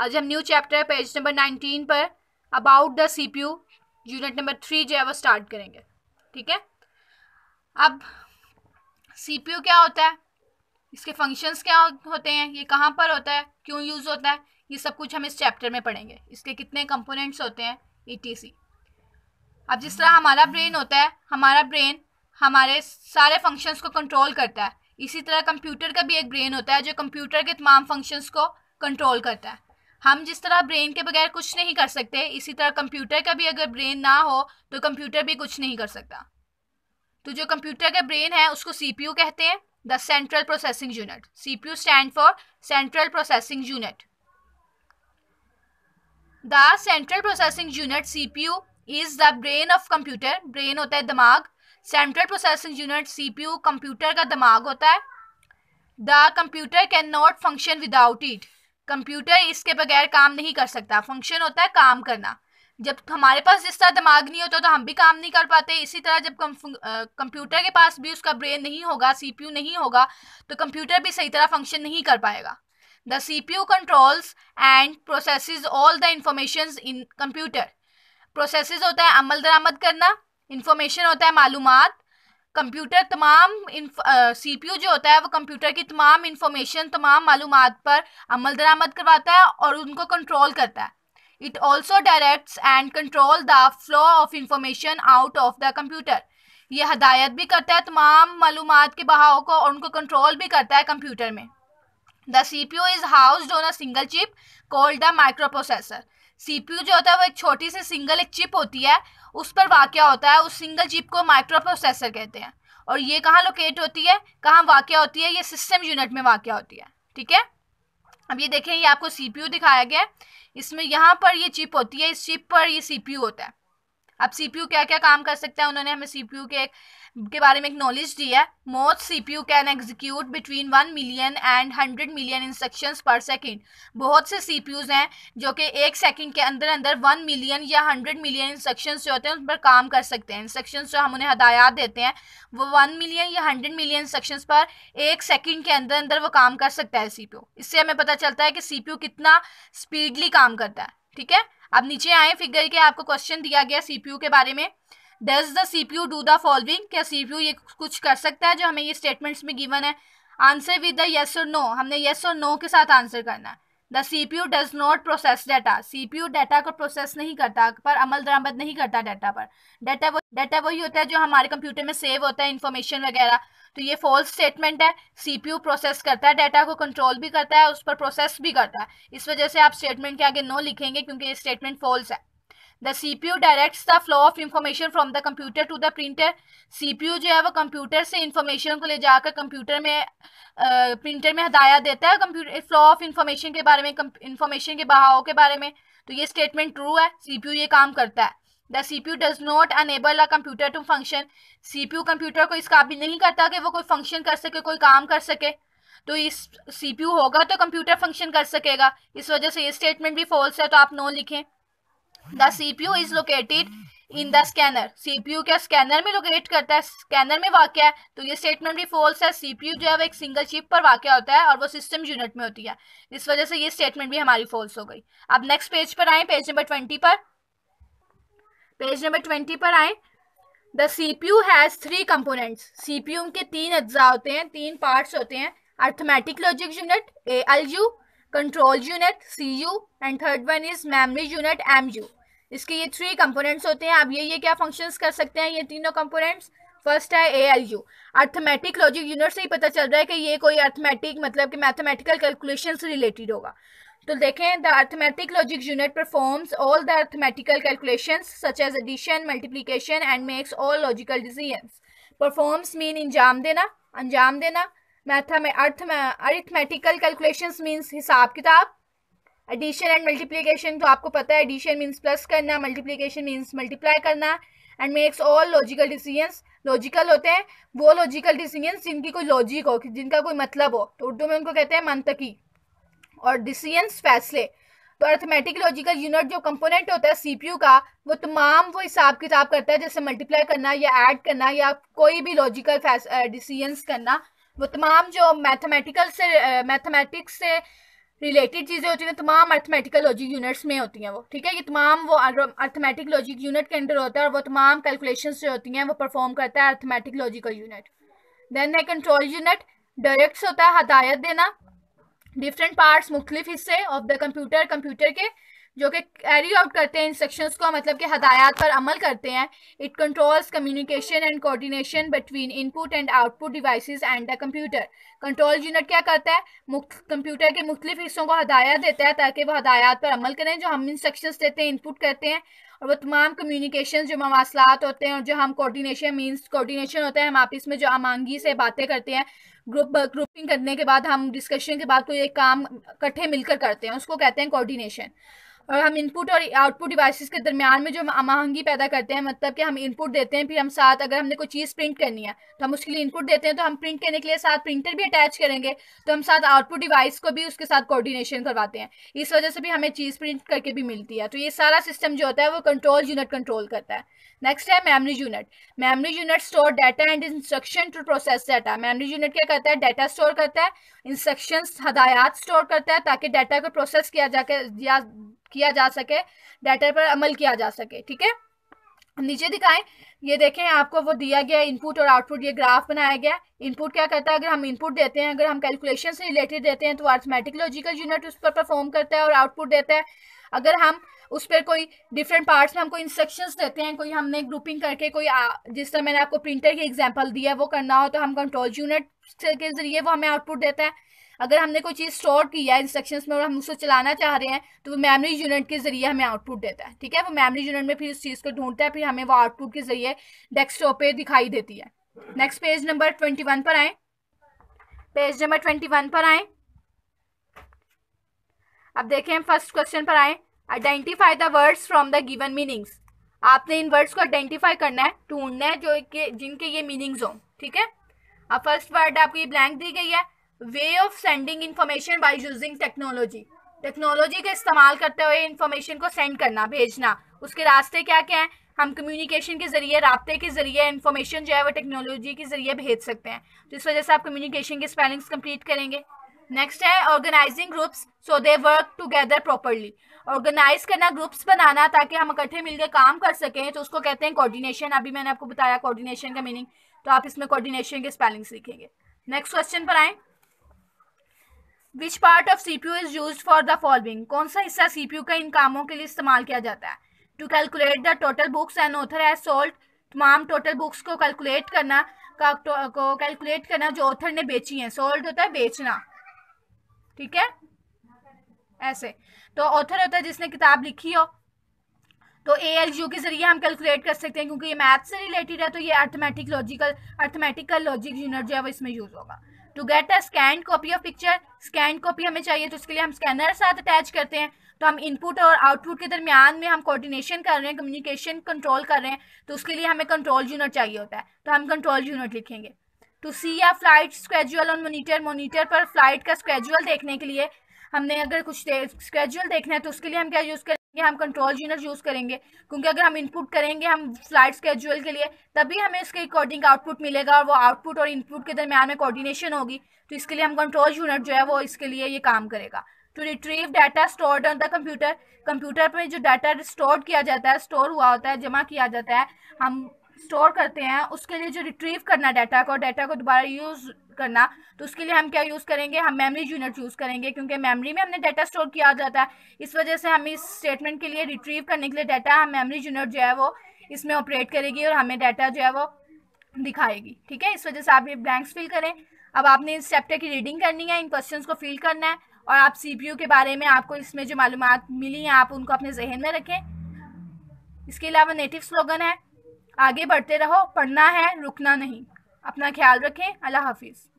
आज हम new chapter page number nineteen पर about the C P U unit number three जो है वो स्टार्ट करेंगे ठीक है अब सी पी यू क्या होता है इसके फंक्शंस क्या होते हैं ये कहाँ पर होता है क्यों यूज़ होता है ये सब कुछ हम इस चैप्टर में पढ़ेंगे इसके कितने कंपोनेंट्स होते हैं ई अब जिस तरह हमारा ब्रेन होता है हमारा ब्रेन हमारे सारे फंक्शंस को कंट्रोल करता है इसी तरह कंप्यूटर का भी एक ब्रेन होता है जो कंप्यूटर के तमाम फंक्शंस को कंट्रोल करता है हम जिस तरह ब्रेन के बगैर कुछ नहीं कर सकते इसी तरह कंप्यूटर का भी अगर ब्रेन ना हो तो कंप्यूटर भी कुछ नहीं कर सकता तो जो कंप्यूटर का ब्रेन है उसको सीपीयू कहते हैं the central processing unit CPU stand for central processing unit the central processing unit CPU is the brain of computer brain होता है दिमाग central processing unit CPU computer का दिमाग होता है the computer can not function without it computer इसके बगैर काम नहीं कर सकता फंक्शन होता है काम करना जब हमारे पास जिस तरह दिमाग नहीं होता तो हम भी काम नहीं कर पाते इसी तरह जब कंप्यूटर के पास भी उसका ब्रेन नहीं होगा सीपीयू नहीं होगा तो कंप्यूटर भी सही तरह फंक्शन नहीं कर पाएगा the CPU controls and process all the information in computer process होता है अमल दरामद करना इंफॉर्मेशन होता है मालूम कंप्यूटर तमाम सी पी यू जो होता है वो कंप्यूटर की तमाम इंफॉर्मेशन तमाम मालूम पर अमल दरामद करवाता है और उनको कंट्रोल करता है it also directs and control the flow of information out of the computer यह हदायत भी करता है तमाम मालूम के बहाव को और उनको कंट्रोल भी करता है कंप्यूटर में the C P U is housed on a single chip called the micro processor C P U जो होता है वो एक छोटी सी सिंगल एक चिप होती है उस पर वाक्य होता है उस सिंगल चिप को माइक्रो प्रोसेसर कहते हैं और ये कहाँ लोकेट होती है कहाँ वाक्य होती है ये सिस्टम यूनिट में वाक्य होती है ठीक है अब ये देखें ये आपको सी पी यू दिखाया गया है इसमें यहाँ पर ये चिप होती है इस चिप पर ये सी पी यू होता है अब सीपीयू क्या क्या काम कर सकता है उन्होंने हमें सीपीयू के के बारे में एक नॉलेज दी है most CPU can execute between one million and hundred million instructions per second बहुत से सीपीयूज हैं जो कि एक सेकंड के अंदर अंदर वन मिलियन या हंड्रेड मिलियन इंस्ट्रक्शंस जो होते हैं उन पर काम कर सकते हैं इंस्ट्रक्शंस जो हम उन्हें हदायत देते हैं वो वन मिलियन या हंड्रेड मिलियन इंस्ट्रक्शन पर एक सेकेंड के अंदर अंदर वो काम कर सकता है सी इससे हमें पता चलता है कि सी कितना स्पीडली काम करता है ठीक है अब नीचे आए फिगर के आपको क्वेश्चन दिया गया सीपीयू के बारे में does the CPU do the following क्या सीपीयू ये कुछ कर सकता है जो हमें ये स्टेटमेंट्स में गिवन है आंसर विद द येस और नो हमने येस और नो के साथ आंसर करना है the CPU does not process data CPU data को प्रोसेस नहीं करता पर अमल दरामद नहीं करता डाटा पर डाटा वो डाटा वही होता है जो हमारे कंप्यूटर में सेव होता है इन्फॉर्मेशन वगैरह तो ये फॉल्स स्टेटमेंट है सीपीयू प्रोसेस करता है डाटा को कंट्रोल भी करता है उस पर प्रोसेस भी करता है इस वजह से आप स्टेटमेंट के आगे नो लिखेंगे क्योंकि ये स्टेटमेंट फॉल्स है the CPU directs the flow of information from the computer to the printer CPU जो है वो कंप्यूटर से इंफॉर्मेशन को ले जाकर कंप्यूटर में प्रिंटर में हदायत देता है कंप्यूटर फ्लो ऑफ इंफॉर्मेशन के बारे में इन्फॉर्मेशन के बहाव के बारे में तो ये स्टेटमेंट ट्रू है सीपीयू ये काम करता है the C P U does not enable a computer to function C P U computer को इस काबिल नहीं करता कि वो कोई फंक्शन कर सके कोई काम कर सके तो इस सी पी यू होगा तो कंप्यूटर फंक्शन कर सकेगा इस वजह से ये स्टेटमेंट भी फॉल्स है तो आप नो लिखें the C P U is located in the scanner C P U क्या स्कैनर में लोकेट करता है स्कैनर में वाक्य है तो ये स्टेटमेंट भी फॉल्स है सी पी यू जो है वो एक सिंगल चिप पर वाक्य होता है और वो सिस्टम यूनिट में होती है इस वजह से ये स्टेटमेंट भी हमारी फॉल्स हो गई अब नेक्स्ट पेज पर आए पेज नंबर ट्वेंटी पर पेज नंबर ट्वेंटी पर आए the C P U has three components C P U के तीन अज्जा होते हैं तीन पार्ट्स होते हैं arithmetic logic unit A L U control unit C U and third one is memory unit M U इसके ये थ्री कंपोनेंट्स होते हैं आप ये ये क्या फंक्शंस कर सकते हैं ये तीनों कंपोनेंट्स फर्स्ट है A L U arithmetic logic unit से ही पता चल रहा है कि ये कोई अर्थमेटिक मतलब कि मैथमेटिकल कैलकुलेशन से रिलेटेड होगा तो देखें the arithmetic logic unit performs all the arithmetical calculation such as addition multiplication and makes all logical decision performs mean इंजाम देना अंजाम देना मैथा में अर्थ अर्थमेटिकल कैलकुलेशन मीन्स हिसाब किताब एडिशन एंड मल्टीप्लीकेशन तो आपको पता है एडिशन मीन्स प्लस करना मल्टीप्लिकेशन मीन्स मल्टीप्लाई करना and makes all logical decisions logical होते हैं वो लॉजिकल डिसीजंस जिनकी कोई लॉजिक हो जिनका कोई मतलब हो तो उर्दू में उनको कहते हैं मंतकी और डिसीजन फैसले तो अर्थमेटिक लॉजिकल यूनिट जो कंपोनेंट होता है सीपीयू का वो तमाम वो हिसाब किताब करता है जैसे मल्टीप्लाई करना या ऐड करना या कोई भी लॉजिकल डिसीजंस करना वो तमाम जो मैथमेटिकल से मैथमेटिक्स से रिलेटेड चीज़ें होती हैं तमाम अर्थमेटिकल लॉजिक यूनिट्स में होती हैं वो ठीक है ये तमाम वो अर्थमेटिक लॉजिक यूनिट के अंडर होता है और वो तमाम कैलकुलेशन जो होती हैं वो परफॉर्म करता है अर्थमेटिक लॉजिकल यूनिट देन है कंट्रोल यूनिट डायरेक्ट्स होता है हदायत देना डिफरेंट पार्ट्स मुख्तलिफ हिस्से ऑफ द कंप्यूटर कंप्यूटर के जो कि कैरी आउट करते हैं इंस्ट्रक्शंस को मतलब कि हदायत पर अमल करते हैं it controls communication and coordination between input and output devices and the computer control unit क्या करता है कंप्यूटर के मुख्तलिफ हिस्सों को हदायत देता है ताकि वह हदायत पर अमल करें जो हम इंस्ट्रक्शंस देते हैं इनपुट करते हैं वो तमाम कम्युनिकेशन जो मवासलात होते हैं और जो हम कोऑर्डिनेशन मींस कोऑर्डिनेशन होता है हम आपस में जो आमांगी से बातें करते हैं ग्रुप ग्रुपिंग uh, करने के बाद हम डिस्कशन के बाद कोई एक काम इकट्ठे मिलकर करते हैं उसको कहते हैं कोऑर्डिनेशन और हम इनपुट और आउटपुट डिवाइसेस के दरमियान में जो हम आहंगी पैदा करते हैं मतलब कि हम इनपुट देते हैं फिर हम साथ अगर हमने कोई चीज़ प्रिंट करनी है तो हम उसके लिए इनपुट देते हैं तो हम प्रिंट करने के लिए साथ प्रिंटर भी अटैच करेंगे तो हम साथ आउटपुट डिवाइस को भी उसके साथ कोऑर्डिनेशन करवाते हैं इस वजह से भी हमें चीज़ प्रिंट करके भी मिलती है तो ये सारा सिस्टम जो होता है वो कंट्रोल यूनिट कंट्रोल करता है नेक्स्ट है memory unit memory unit store data and instruction to process data memory unit क्या करता है डाटा स्टोर करता है इंस्ट्रक्शंस हदायत स्टोर करता है ताकि डाटा को प्रोसेस किया जाके या किया जा सके डाटा पर अमल किया जा सके ठीक है नीचे दिखाएं ये देखें आपको वो दिया गया इनपुट और आउटपुट ये ग्राफ बनाया गया इनपुट क्या करता है अगर हम इनपुट देते हैं अगर हम कैलकुलेशन से रिलेटेड देते हैं तो आर्थमेटिक लॉजिकल यूनिट उस पर परफॉर्म करता है और आउटपुट देता है अगर हम उस पर कोई डिफरेंट पार्ट्स में हमको इंस्ट्रक्शंस देते हैं कोई हमने ग्रुपिंग करके कोई जिस तरह मैंने आपको प्रिंटर की एग्जाम्पल दिया है वो करना हो तो हम कंट्रोल यूनिट के जरिए वो हमें आउटपुट देता है अगर हमने कोई चीज़ स्टोर की है इंस्ट्रक्शन में और हम उसको चलाना चाह रहे हैं तो वो मेमोरी यूनिट के जरिए हमें आउटपुट देता है ठीक है वो मेमोरी यूनिट में फिर उस चीज़ को ढूंढता है फिर हमें वो आउटपुट के जरिए डेस्कटॉप पे दिखाई देती है next page number twenty one पर आए पेज नंबर ट्वेंटी वन पर आए अब देखें फर्स्ट क्वेश्चन पर आए identify the words from the given meanings आपने इन वर्ड्स को आइडेंटिफाई करना है ढूंढना है जो के जिनके ये मीनिंग्स हों ठीक है अब फर्स्ट वर्ड आपको ये ब्लैंक दी गई है way of sending information by using technology technology का इस्तेमाल करते हुए इंफॉर्मेशन को सेंड करना भेजना उसके रास्ते क्या क्या हैं हम कम्युनिकेशन के ज़रिए रबते के ज़रिए इन्फॉर्मेशन जो है वो टेक्नोलॉजी के ज़रिए भेज सकते हैं तो इस वजह से आप कम्युनिकेशन के स्पेलिंग्स कंप्लीट करेंगे नेक्स्ट है organizing groups so they work together properly organize करना ग्रुप्स बनाना ताकि हम इकट्ठे मिलकर काम कर सकें तो उसको कहते हैं कोऑर्डिनेशन अभी मैंने आपको बताया कोऑर्डिनेशन का मीनिंग तो आप इसमें कोऑर्डिनेशन के स्पेलिंग्स लिखेंगे नेक्स्ट क्वेश्चन पर आएँ which part of C P U is use for the following कौन सा हिस्सा सी पी यू का इन कामों के लिए इस्तेमाल किया जाता है to calculate the total books and author as sold तमाम टोटल बुक्स को कैलकुलेट करना का, को कैलकुलेट करना जो ऑथर ने बेची है सोल्ड होता है बेचना ठीक है ऐसे तो ऑथर होता है जिसने किताब लिखी हो तो ए एल यू के जरिए हम कैलकुलेट कर सकते हैं क्योंकि ये मैथ से रिलेटेड है तो ये arithmetic logical arithmetical logic unit जो है वो इसमें यूज़ होगा to get a scan copy of picture scan copy हमें चाहिए तो उसके लिए हम स्कैनर साथ अटैच करते हैं तो हम इनपुट और आउटपुट के दरमियान में हम कोऑर्डिनेशन कर रहे हैं कम्युनिकेशन कंट्रोल कर रहे हैं तो उसके लिए हमें कंट्रोल यूनिट चाहिए होता है तो हम कंट्रोल यूनिट लिखेंगे to see a flight schedule on monitor monitor पर फ्लाइट का स्केजुअल देखने के लिए हमने अगर कुछ स्केड्यूल देखना है तो उसके लिए हम क्या यूज़ करेंगे हम कंट्रोल यूनिट यूज़ करेंगे क्योंकि अगर हम इनपुट करेंगे हम फ्लाइट स्केड्यूल के लिए तभी हमें इसके अकॉर्डिंग आउटपुट मिलेगा और वो आउटपुट और इनपुट के दरमियान में कोऑर्डिनेशन होगी तो इसके लिए हम कंट्रोल यूनिट जो है वो इसके लिए ये काम करेगा to retrieve data stored on the computer computer पर जो डाटा स्टोर किया जाता है स्टोर हुआ होता है जमा किया जाता है हम स्टोर करते हैं उसके लिए जो रिट्रीव करना डाटा को डाटा को दोबारा यूज़ करना तो उसके लिए हम क्या यूज़ करेंगे हम मेमोरी यूनिट यूज़ करेंगे क्योंकि मेमोरी में हमने डाटा स्टोर किया जाता है इस वजह से हम इस स्टेटमेंट के लिए रिट्रीव करने के लिए डाटा हम मेमोरी यूनिट जो है वो इसमें ऑपरेट करेगी और हमें डाटा जो है वो दिखाएगी ठीक है इस वजह से आप ये ब्लैंक्स फिल करें अब आपने इस चैप्टर की रीडिंग करनी है इन क्वेश्चन को फिल करना है और आप सी के बारे में आपको इसमें जो मालूम मिली हैं आप उनको अपने जहन में रखें इसके अलावा नेटिव स्लोगन है आगे बढ़ते रहो पढ़ना है रुकना नहीं अपना ख्याल रखें अल्लाह हाफिज़